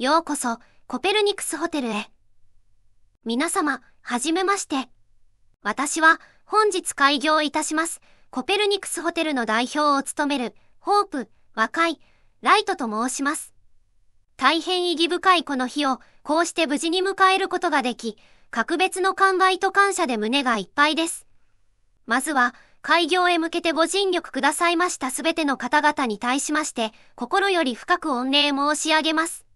ようこそ、コペルニクスホテルへ。皆様、はじめまして。私は、本日開業いたします、コペルニクスホテルの代表を務める、ホープ、若い、ライトと申します。大変意義深いこの日を、こうして無事に迎えることができ、格別の感慨と感謝で胸がいっぱいです。まずは、開業へ向けてご尽力くださいましたすべての方々に対しまして、心より深く御礼申し上げます。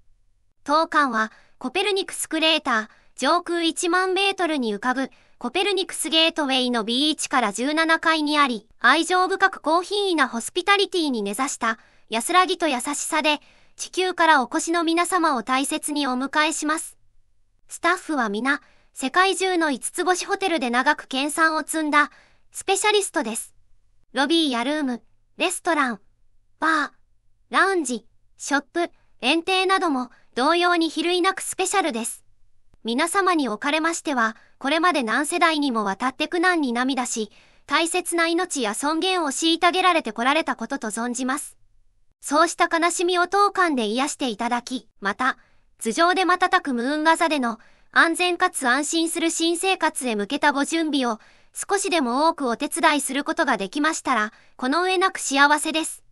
当館はコペルニクスクレーター上空1万メートルに浮かぶコペルニクスゲートウェイの B1 から17階にあり、愛情深く高品位なホスピタリティに根ざした安らぎと優しさで地球からお越しの皆様を大切にお迎えします。スタッフは皆、世界中の5つ星ホテルで長く研鑽を積んだスペシャリストです。ロビーやルーム、レストラン、バー、ラウンジ、ショップ、園庭なども同様に比類なくスペシャルです。皆様におかれましては、これまで何世代にもわたって苦難に涙し、大切な命や尊厳を虐げられてこられたことと存じます。そうした悲しみを当館で癒していただき、また、頭上で瞬くムーンガザでの安全かつ安心する新生活へ向けたご準備を少しでも多くお手伝いすることができましたら、この上なく幸せです。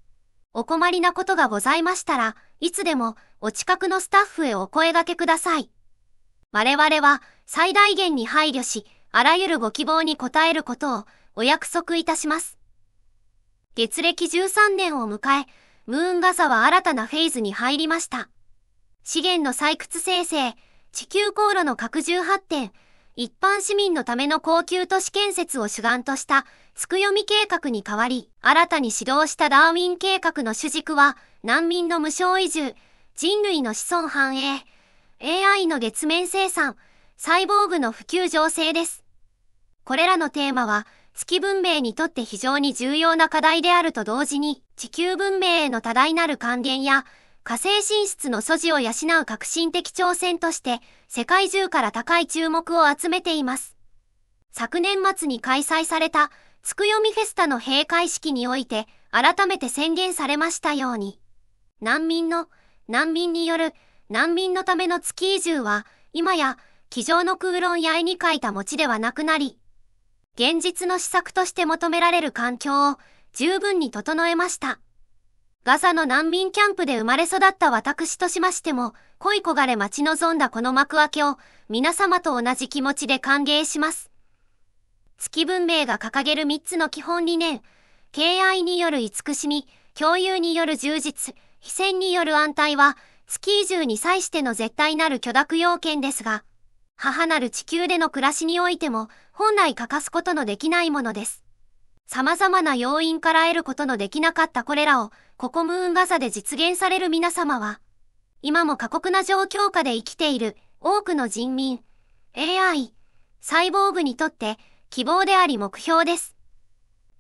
お困りなことがございましたら、いつでもお近くのスタッフへお声掛けください。我々は最大限に配慮し、あらゆるご希望に応えることをお約束いたします。月歴13年を迎え、ムーンガザは新たなフェーズに入りました。資源の採掘生成、地球航路の拡充発展、一般市民のための高級都市建設を主眼としたつくよみ計画に代わり、新たに指導したダーウィン計画の主軸は、難民の無償移住、人類の子孫繁栄、AI の月面生産、サイボーグの普及情勢です。これらのテーマは、月文明にとって非常に重要な課題であると同時に、地球文明への多大なる還元や、火星進出の素地を養う革新的挑戦として、世界中から高い注目を集めています。昨年末に開催された、つくよみフェスタの閉会式において、改めて宣言されましたように、難民の、難民による、難民のための月移住は、今や、机上の空論や絵に描いた餅ではなくなり、現実の施策として求められる環境を十分に整えました。ガザの難民キャンプで生まれ育った私としましても、恋焦がれ待ち望んだこの幕開けを、皆様と同じ気持ちで歓迎します。月文明が掲げる3つの基本理念、敬愛による慈しみ、共有による充実、非戦による安泰は、月移住に際しての絶対なる許諾要件ですが、母なる地球での暮らしにおいても、本来欠かすことのできないものです。様々な要因から得ることのできなかったこれらを、ここムーンガザで実現される皆様は、今も過酷な状況下で生きている多くの人民、AI、サイボーグにとって希望であり目標です。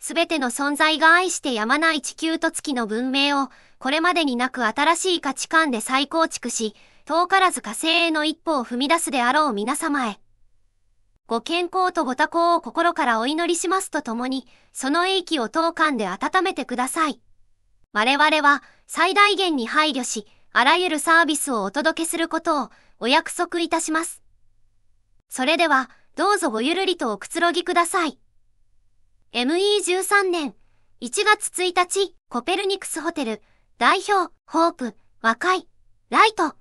すべての存在が愛してやまない地球と月の文明を、これまでになく新しい価値観で再構築し、遠からず火星への一歩を踏み出すであろう皆様へ。ご健康とご多幸を心からお祈りしますとともに、その英気を当館で温めてください。我々は最大限に配慮し、あらゆるサービスをお届けすることをお約束いたします。それでは、どうぞごゆるりとおくつろぎください。ME13 年1月1日、コペルニクスホテル、代表、ホープ、和解、ライト。